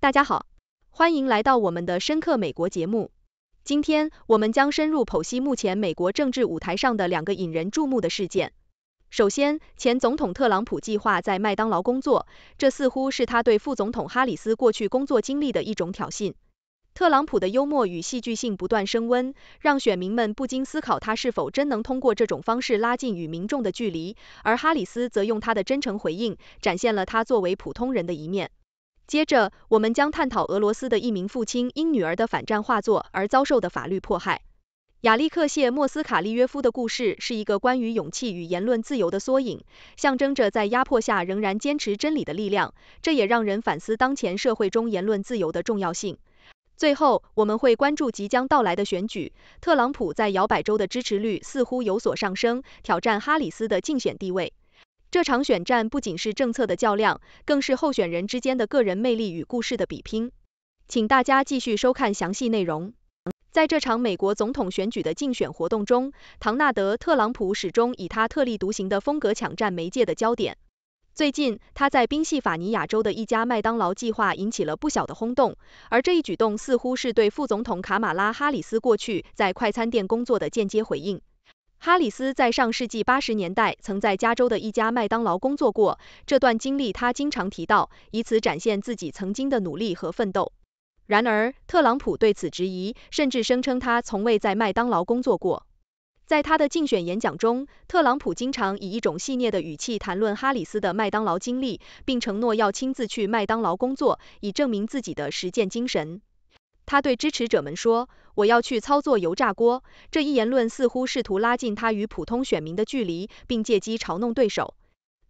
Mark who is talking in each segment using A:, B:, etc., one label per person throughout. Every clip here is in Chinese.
A: 大家好，欢迎来到我们的深刻美国节目。今天我们将深入剖析目前美国政治舞台上的两个引人注目的事件。首先，前总统特朗普计划在麦当劳工作，这似乎是他对副总统哈里斯过去工作经历的一种挑衅。特朗普的幽默与戏剧性不断升温，让选民们不禁思考他是否真能通过这种方式拉近与民众的距离。而哈里斯则用他的真诚回应，展现了他作为普通人的一面。接着，我们将探讨俄罗斯的一名父亲因女儿的反战画作而遭受的法律迫害。亚历克谢·莫斯卡利约夫的故事是一个关于勇气与言论自由的缩影，象征着在压迫下仍然坚持真理的力量。这也让人反思当前社会中言论自由的重要性。最后，我们会关注即将到来的选举，特朗普在摇摆州的支持率似乎有所上升，挑战哈里斯的竞选地位。这场选战不仅是政策的较量，更是候选人之间的个人魅力与故事的比拼。请大家继续收看详细内容。在这场美国总统选举的竞选活动中，唐纳德·特朗普始终以他特立独行的风格抢占媒介的焦点。最近，他在宾夕法尼亚州的一家麦当劳计划引起了不小的轰动，而这一举动似乎是对副总统卡马拉·哈里斯过去在快餐店工作的间接回应。哈里斯在上世纪八十年代曾在加州的一家麦当劳工作过，这段经历他经常提到，以此展现自己曾经的努力和奋斗。然而，特朗普对此质疑，甚至声称他从未在麦当劳工作过。在他的竞选演讲中，特朗普经常以一种戏谑的语气谈论哈里斯的麦当劳经历，并承诺要亲自去麦当劳工作，以证明自己的实践精神。他对支持者们说：“我要去操作油炸锅。”这一言论似乎试图拉近他与普通选民的距离，并借机嘲弄对手。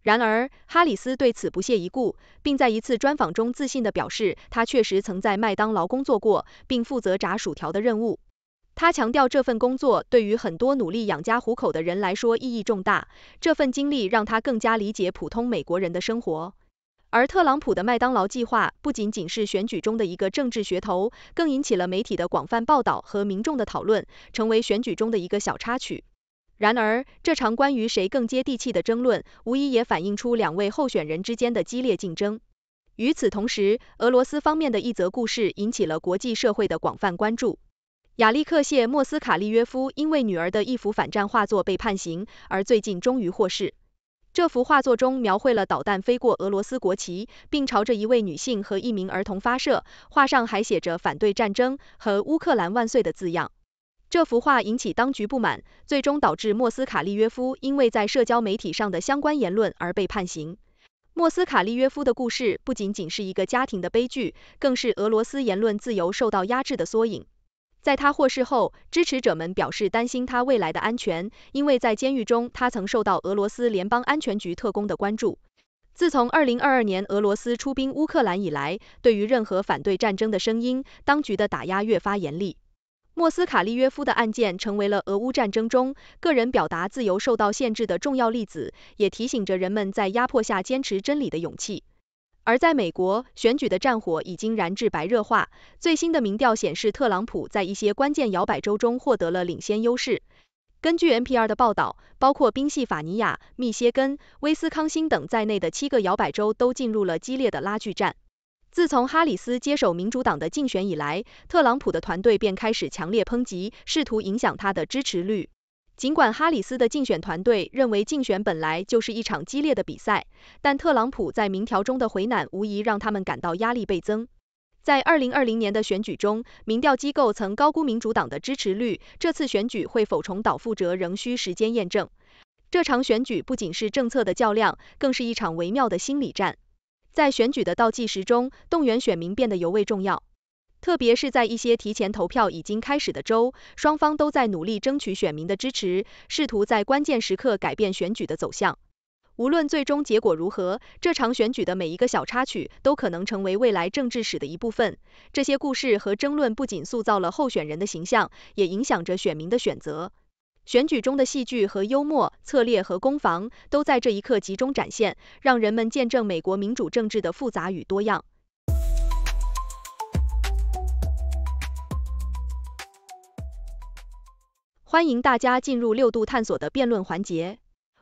A: 然而，哈里斯对此不屑一顾，并在一次专访中自信地表示，他确实曾在麦当劳工作过，并负责炸薯条的任务。他强调，这份工作对于很多努力养家糊口的人来说意义重大，这份经历让他更加理解普通美国人的生活。而特朗普的麦当劳计划不仅仅是选举中的一个政治噱头，更引起了媒体的广泛报道和民众的讨论，成为选举中的一个小插曲。然而，这场关于谁更接地气的争论，无疑也反映出两位候选人之间的激烈竞争。与此同时，俄罗斯方面的一则故事引起了国际社会的广泛关注：亚历克谢·莫斯卡利约夫因为女儿的一幅反战画作被判刑，而最近终于获释。这幅画作中描绘了导弹飞过俄罗斯国旗，并朝着一位女性和一名儿童发射。画上还写着“反对战争”和“乌克兰万岁”的字样。这幅画引起当局不满，最终导致莫斯卡利约夫因为在社交媒体上的相关言论而被判刑。莫斯卡利约夫的故事不仅仅是一个家庭的悲剧，更是俄罗斯言论自由受到压制的缩影。在他获释后，支持者们表示担心他未来的安全，因为在监狱中他曾受到俄罗斯联邦安全局特工的关注。自从2022年俄罗斯出兵乌克兰以来，对于任何反对战争的声音，当局的打压越发严厉。莫斯卡利约夫的案件成为了俄乌战争中个人表达自由受到限制的重要例子，也提醒着人们在压迫下坚持真理的勇气。而在美国，选举的战火已经燃至白热化。最新的民调显示，特朗普在一些关键摇摆州中获得了领先优势。根据 NPR 的报道，包括宾夕法尼亚、密歇根、威斯康星等在内的七个摇摆州都进入了激烈的拉锯战。自从哈里斯接手民主党的竞选以来，特朗普的团队便开始强烈抨击，试图影响他的支持率。尽管哈里斯的竞选团队认为竞选本来就是一场激烈的比赛，但特朗普在民调中的回暖无疑让他们感到压力倍增。在二零二零年的选举中，民调机构曾高估民主党的支持率，这次选举会否重蹈覆辙仍需时间验证。这场选举不仅是政策的较量，更是一场微妙的心理战。在选举的倒计时中，动员选民变得尤为重要。特别是在一些提前投票已经开始的州，双方都在努力争取选民的支持，试图在关键时刻改变选举的走向。无论最终结果如何，这场选举的每一个小插曲都可能成为未来政治史的一部分。这些故事和争论不仅塑造了候选人的形象，也影响着选民的选择。选举中的戏剧和幽默、策略和攻防，都在这一刻集中展现，让人们见证美国民主政治的复杂与多样。欢迎大家进入六度探索的辩论环节。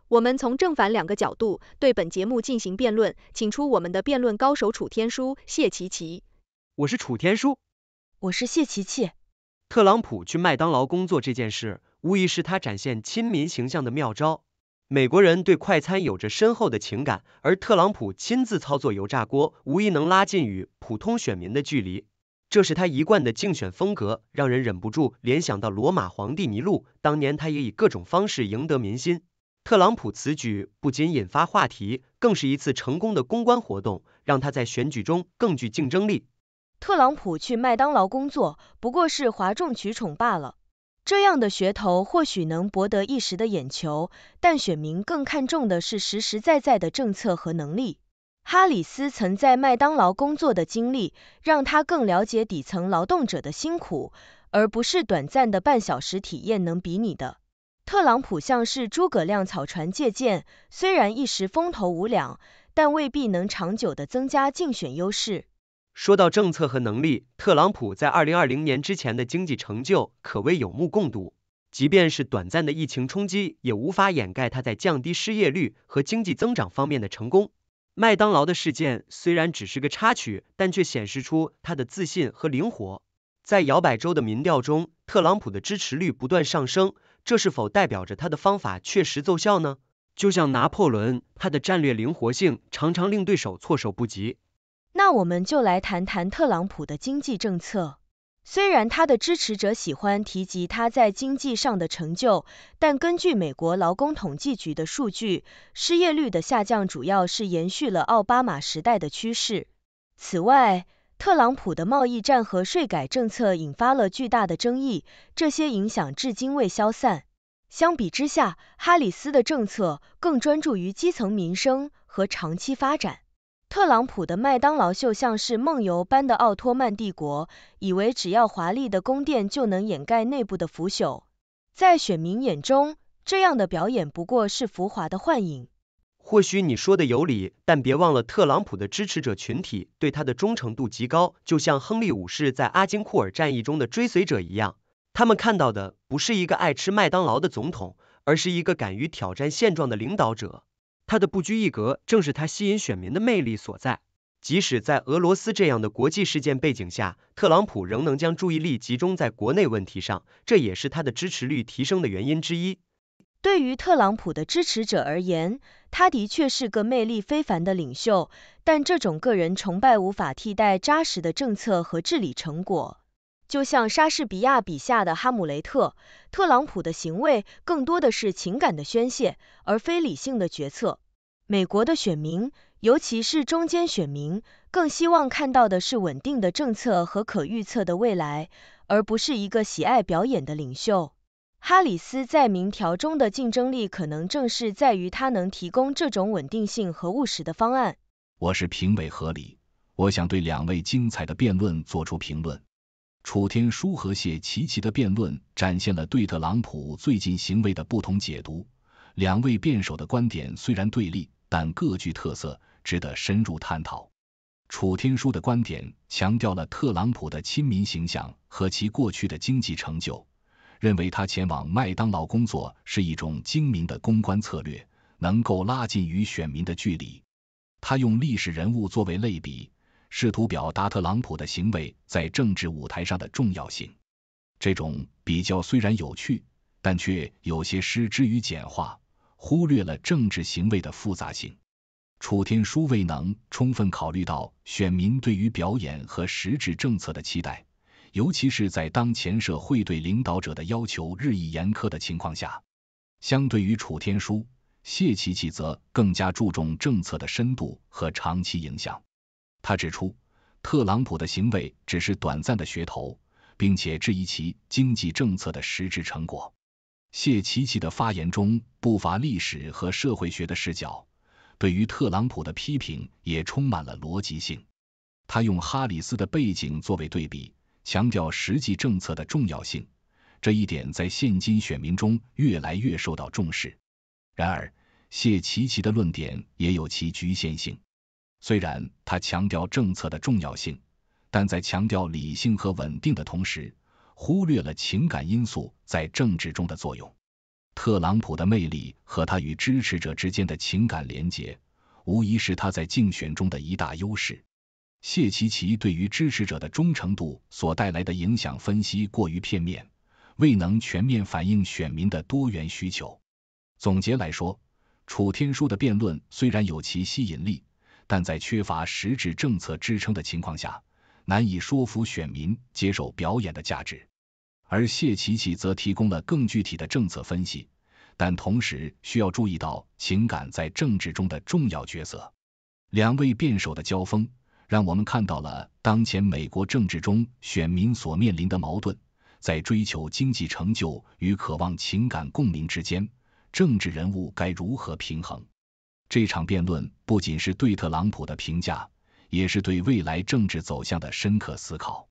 A: 我们从正反两个角度对本节目进行辩论，请出我们的辩论高手楚天舒、谢琪琪。
B: 我是楚天舒，我是谢琪琪。特朗普去麦当劳工作这件事，无疑是他展现亲民形象的妙招。美国人对快餐有着深厚的情感，而特朗普亲自操作油炸锅，无疑能拉近与普通选民的距离。这是他一贯的竞选风格，让人忍不住联想到罗马皇帝尼禄。当年他也以各种方式赢得民心。特朗普此举不仅引发话题，更是一次成功的公关活动，让他在选举中更具竞争力。
C: 特朗普去麦当劳工作，不过是哗众取宠罢了。这样的噱头或许能博得一时的眼球，但选民更看重的是实实在在的政策和能力。哈里斯曾在麦当劳工作的经历，让他更了解底层劳动者的辛苦，而不是短暂的半小时体验能比拟的。特朗普像是诸葛亮草船借箭，虽然一时风头无两，但未必能长久的增加竞选优势。
B: 说到政策和能力，特朗普在二零二零年之前的经济成就可谓有目共睹，即便是短暂的疫情冲击，也无法掩盖他在降低失业率和经济增长方面的成功。麦当劳的事件虽然只是个插曲，但却显示出他的自信和灵活。在摇摆州的民调中，特朗普的支持率不断上升，这是否代表着他的方法确实奏效呢？就像拿破仑，他的战略灵活性常常令对手措手不及。
C: 那我们就来谈谈特朗普的经济政策。虽然他的支持者喜欢提及他在经济上的成就，但根据美国劳工统计局的数据，失业率的下降主要是延续了奥巴马时代的趋势。此外，特朗普的贸易战和税改政策引发了巨大的争议，这些影响至今未消散。相比之下，哈里斯的政策更专注于基层民生和长期发展。特朗普的麦当劳秀像是梦游般的奥托曼帝国，以为只要华丽的宫殿就能掩盖内部的腐朽。在选民眼中，这样的表演不过是浮华的幻影。
B: 或许你说的有理，但别忘了，特朗普的支持者群体对他的忠诚度极高，就像亨利五世在阿金库尔战役中的追随者一样。他们看到的不是一个爱吃麦当劳的总统，而是一个敢于挑战现状的领导者。他的不拘一格正是他吸引选民的魅力所在。即使在俄罗斯这样的国际事件背景下，特朗普仍能将注意力集中在国内问题上，这也是他的支持率提升的原因之一。
C: 对于特朗普的支持者而言，他的确是个魅力非凡的领袖，但这种个人崇拜无法替代扎实的政策和治理成果。就像莎士比亚笔下的哈姆雷特，特朗普的行为更多的是情感的宣泄，而非理性的决策。美国的选民，尤其是中间选民，更希望看到的是稳定的政策和可预测的未来，而不是一个喜爱表演的领袖。哈里斯在民调中的竞争力可能正是在于他能提供这种稳定性和务实的方案。
D: 我是评委何理，我想对两位精彩的辩论做出评论。楚天舒和谢琪琪的辩论展现了对特朗普最近行为的不同解读。两位辩手的观点虽然对立，但各具特色，值得深入探讨。楚天舒的观点强调了特朗普的亲民形象和其过去的经济成就，认为他前往麦当劳工作是一种精明的公关策略，能够拉近与选民的距离。他用历史人物作为类比。试图表达特朗普的行为在政治舞台上的重要性。这种比较虽然有趣，但却有些失之于简化，忽略了政治行为的复杂性。楚天舒未能充分考虑到选民对于表演和实质政策的期待，尤其是在当前社会对领导者的要求日益严苛的情况下。相对于楚天舒，谢琪琪则更加注重政策的深度和长期影响。他指出，特朗普的行为只是短暂的噱头，并且质疑其经济政策的实质成果。谢奇奇的发言中不乏历史和社会学的视角，对于特朗普的批评也充满了逻辑性。他用哈里斯的背景作为对比，强调实际政策的重要性，这一点在现今选民中越来越受到重视。然而，谢奇奇的论点也有其局限性。虽然他强调政策的重要性，但在强调理性和稳定的同时，忽略了情感因素在政治中的作用。特朗普的魅力和他与支持者之间的情感联结，无疑是他在竞选中的一大优势。谢奇奇对于支持者的忠诚度所带来的影响分析过于片面，未能全面反映选民的多元需求。总结来说，楚天舒的辩论虽然有其吸引力。但在缺乏实质政策支撑的情况下，难以说服选民接受表演的价值。而谢奇奇则提供了更具体的政策分析，但同时需要注意到情感在政治中的重要角色。两位辩手的交锋，让我们看到了当前美国政治中选民所面临的矛盾：在追求经济成就与渴望情感共鸣之间，政治人物该如何平衡？这场辩论不仅是对特朗普的评价，也是对未来政治走向的深刻思考。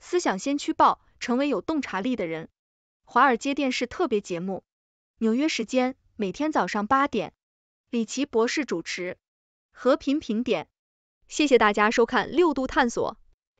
A: 思想先驱报，成为有洞察力的人。华尔街电视特别节目，纽约时间每天早上八点，李奇博士主持。和平评点，谢谢大家收看六度探索。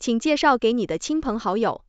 A: 请介绍给你的亲朋好友。